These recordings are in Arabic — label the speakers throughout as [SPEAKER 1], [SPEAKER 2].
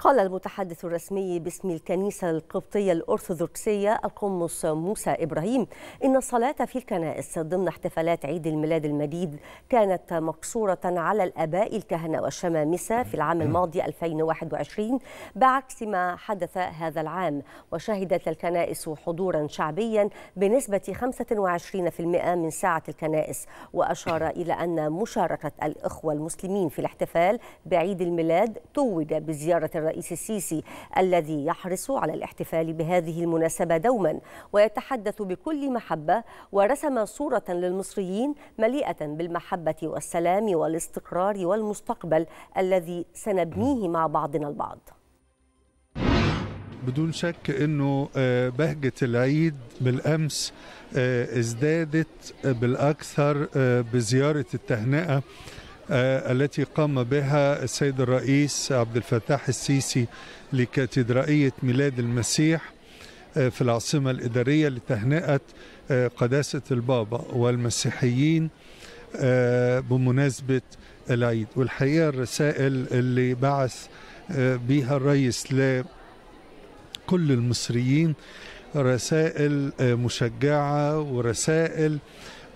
[SPEAKER 1] قال المتحدث الرسمي باسم الكنيسة القبطية الأرثوذكسية القمص موسى إبراهيم إن الصلاة في الكنائس ضمن احتفالات عيد الميلاد المجيد كانت مقصورة على الآباء الكهنة والشمامسة في العام الماضي 2021 بعكس ما حدث هذا العام وشهدت الكنائس حضورا شعبيا بنسبة 25% من ساعة الكنائس وأشار إلى أن مشاركة الإخوة المسلمين في الاحتفال بعيد الميلاد توج بزيارة الرئيس السيسي الذي يحرص على الاحتفال بهذه المناسبة دوما ويتحدث بكل محبة ورسم صورة للمصريين مليئة بالمحبة والسلام والاستقرار والمستقبل الذي سنبنيه مع بعضنا البعض
[SPEAKER 2] بدون شك انه آه، بهجة العيد بالامس آه، ازدادت بالاكثر آه، بزيارة التهنئة آه، التي قام بها السيد الرئيس عبد الفتاح السيسي لكاتدرائية ميلاد المسيح آه، في العاصمة الإدارية لتهنئة آه، قداسة البابا والمسيحيين بمناسبة العيد والحقيقة الرسائل اللي بعث بيها الرئيس لكل المصريين رسائل آه، مشجعه ورسائل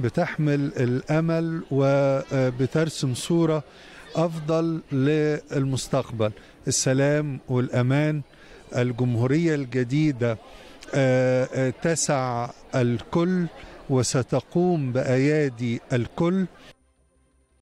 [SPEAKER 2] بتحمل الامل وبترسم آه، صوره افضل للمستقبل السلام والامان الجمهوريه الجديده آه، تسع الكل وستقوم بايادي الكل